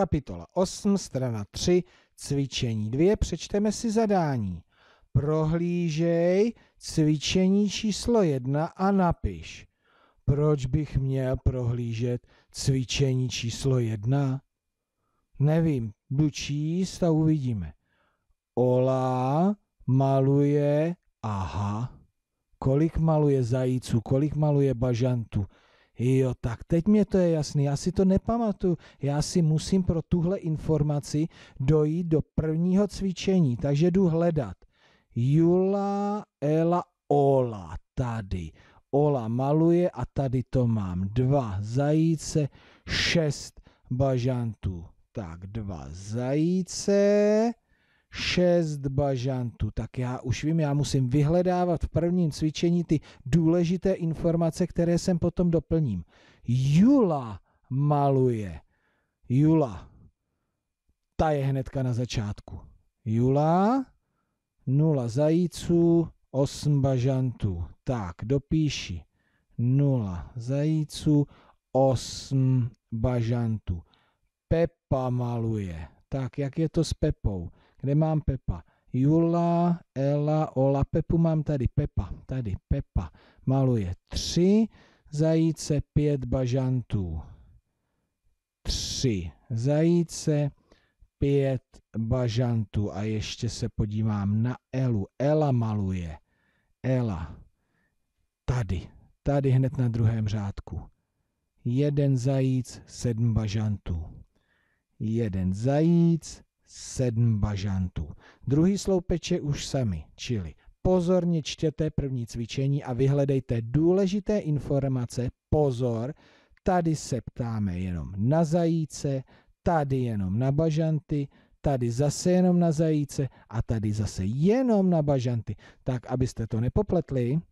kapitola 8, strana 3, cvičení 2, přečteme si zadání. Prohlížej cvičení číslo 1 a napiš. Proč bych měl prohlížet cvičení číslo 1? Nevím, jdu číst a uvidíme. Ola maluje, aha, kolik maluje zajíců, kolik maluje bažantů, Jo, tak teď mě to je jasný, já si to nepamatuju. Já si musím pro tuhle informaci dojít do prvního cvičení, takže jdu hledat. Jula, Ela, Ola, tady. Ola maluje a tady to mám. Dva zajíce, šest bažantů. Tak, dva zajíce šest bažantů. Tak já už vím, já musím vyhledávat v prvním cvičení ty důležité informace, které jsem potom doplním. Jula maluje. Jula. Ta je hnedka na začátku. Jula, nula zajíců, osm bažantů. Tak, dopíši. Nula zajíců, osm bažantů. Pepa maluje. Tak, jak je to s Pepou? Kde mám Pepa? Jula, Ela, Ola, Pepu mám tady, Pepa, tady, Pepa. Maluje tři zajíce, pět bažantů. Tři zajíce, pět bažantů. A ještě se podívám na Elu. Ela maluje. Ela. Tady, tady hned na druhém řádku. Jeden zajíc, sedm bažantů jeden zajíc, sedm bažantů. Druhý sloupeče už sami, čili pozorně čtěte první cvičení a vyhledejte důležité informace. Pozor, tady se ptáme jenom na zajíce, tady jenom na bažanty, tady zase jenom na zajíce a tady zase jenom na bažanty. Tak, abyste to nepopletli,